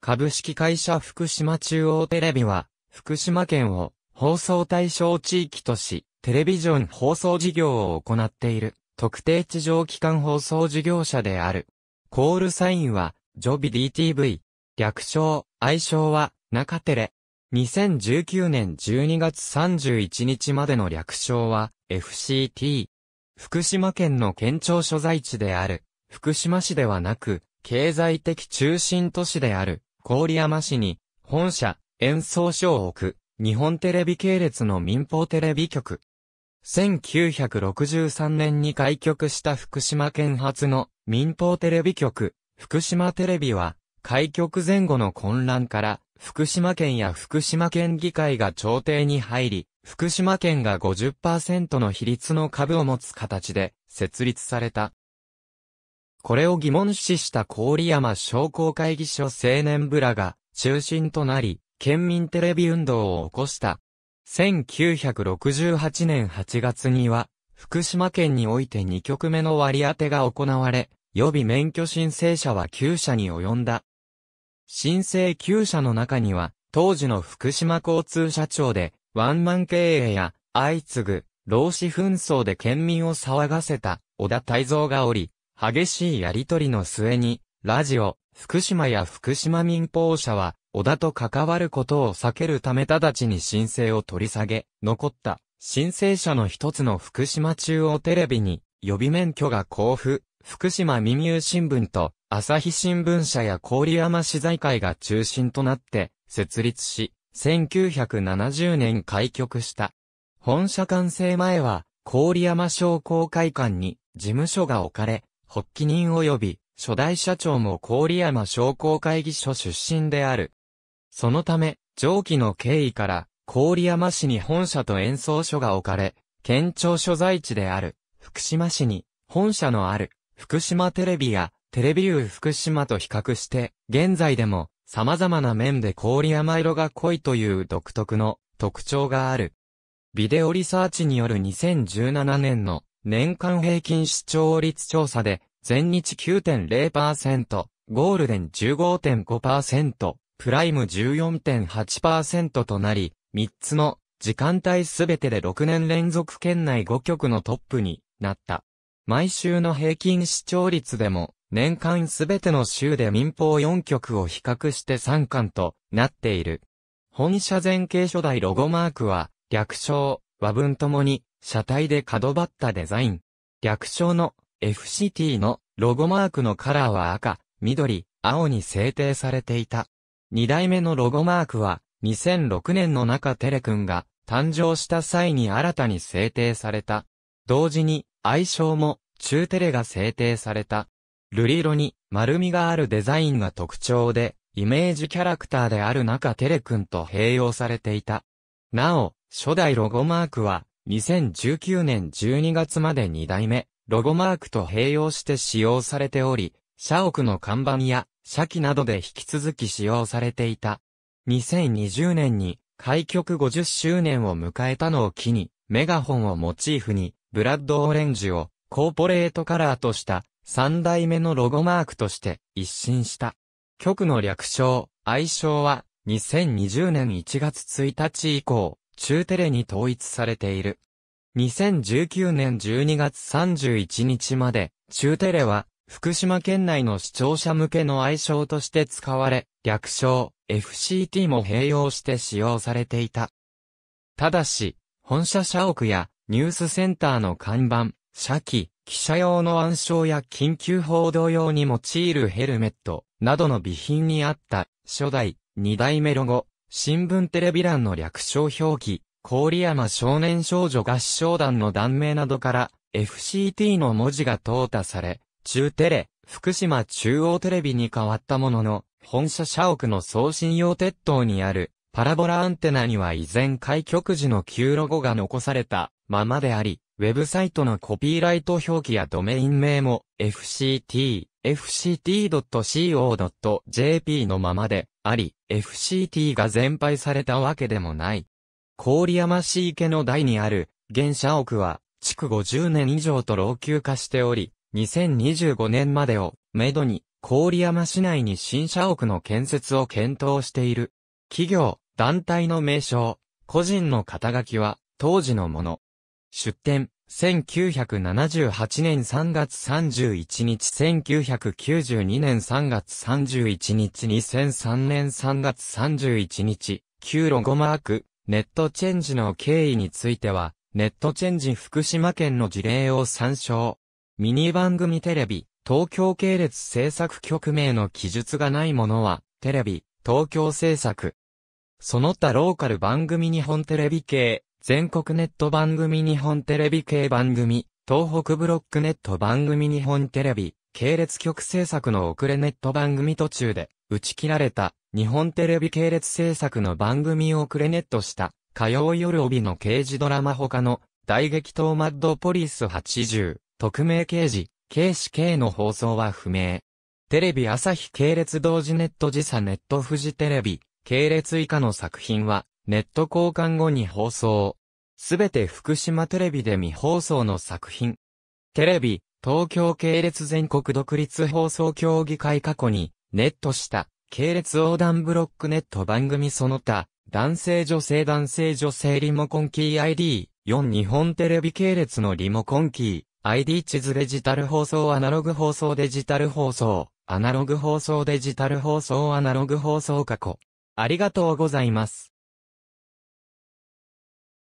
株式会社福島中央テレビは、福島県を放送対象地域とし、テレビジョン放送事業を行っている、特定地上機関放送事業者である。コールサインは、ジョビ DTV。略称、愛称は、中テレ。2019年12月31日までの略称は、FCT。福島県の県庁所在地である、福島市ではなく、経済的中心都市である、郡山市に、本社、演奏所を置く、日本テレビ系列の民放テレビ局。1963年に開局した福島県初の民放テレビ局、福島テレビは、開局前後の混乱から、福島県や福島県議会が朝廷に入り、福島県が50%の比率の株を持つ形で設立された。これを疑問視した郡山商工会議所青年部らが中心となり、県民テレビ運動を起こした。1968年8月には、福島県において2局目の割り当てが行われ、予備免許申請者は9社に及んだ。申請9社の中には、当時の福島交通社長で、ワンマン経営や、相次ぐ、労使紛争で県民を騒がせた、小田泰造がおり、激しいやりとりの末に、ラジオ、福島や福島民放社は、小田と関わることを避けるため直ちに申請を取り下げ、残った申請者の一つの福島中央テレビに予備免許が交付、福島未入新聞と朝日新聞社や郡山資材会が中心となって設立し、1970年開局した。本社完成前は郡山商工会館に事務所が置かれ、発起人及び初代社長も郡山商工会議所出身である。そのため、上記の経緯から、郡山市に本社と演奏所が置かれ、県庁所在地である、福島市に、本社のある、福島テレビや、テレビユー福島と比較して、現在でも、様々な面で郡山色が濃いという独特の特徴がある。ビデオリサーチによる2017年の年間平均視聴率調査で、全日9.0%、ゴールデン15.5%、プライム14.8%となり、3つの時間帯すべてで6年連続県内5局のトップになった。毎週の平均視聴率でも、年間すべての州で民放4局を比較して3冠となっている。本社前景初代ロゴマークは、略称、和文ともに、車体で角張ったデザイン。略称の FCT のロゴマークのカラーは赤、緑、青に制定されていた。二代目のロゴマークは2006年の中テレ君が誕生した際に新たに制定された。同時に愛称も中テレが制定された。瑠璃色に丸みがあるデザインが特徴で、イメージキャラクターである中テレ君と併用されていた。なお、初代ロゴマークは2019年12月まで2代目、ロゴマークと併用して使用されており、社屋の看板や、社記などで引き続き使用されていた。2020年に、開局50周年を迎えたのを機に、メガホンをモチーフに、ブラッドオレンジを、コーポレートカラーとした、3代目のロゴマークとして一新した。局の略称、愛称は2020年1月1日以降、中テレに統一されている。2019年12月31日まで、中テレは、福島県内の視聴者向けの愛称として使われ、略称、FCT も併用して使用されていた。ただし、本社社屋やニュースセンターの看板、社機、記者用の暗証や緊急報道用に用いるヘルメットなどの備品にあった初代、二代目ロゴ、新聞テレビ欄の略称表記、郡山少年少女合唱団の団名などから FCT の文字が淘汰され、中テレ、福島中央テレビに変わったものの、本社社屋の送信用鉄塔にあるパラボラアンテナには依然開局時の旧ロゴが残されたままであり、ウェブサイトのコピーライト表記やドメイン名も FCT、fct.co.jp のままで、あり、FCT が全廃されたわけでもない。郡山市池の台にある、現社屋は、築50年以上と老朽化しており、2025年までを、めどに、郡山市内に新社屋の建設を検討している。企業、団体の名称、個人の肩書きは、当時のもの。出展。1978年3月31日、1992年3月31日、2003年3月31日、旧ロゴマーク、ネットチェンジの経緯については、ネットチェンジ福島県の事例を参照。ミニ番組テレビ、東京系列制作局名の記述がないものは、テレビ、東京制作。その他ローカル番組日本テレビ系、全国ネット番組日本テレビ系番組、東北ブロックネット番組日本テレビ、系列局制作の遅れネット番組途中で、打ち切られた、日本テレビ系列制作の番組を遅れネットした、火曜夜帯の刑事ドラマ他の、大激闘マッドポリス80、特命刑事、警視系の放送は不明。テレビ朝日系列同時ネット時差ネットフジテレビ、系列以下の作品は、ネット交換後に放送。すべて福島テレビで未放送の作品。テレビ、東京系列全国独立放送協議会過去に、ネットした、系列横断ブロックネット番組その他、男性女性男性女性リモコンキー ID4 日本テレビ系列のリモコンキー ID 地図デジタル放送アナログ放送デジタル放送アナログ放送デジタル放送アナログ放送過去ありがとうございます。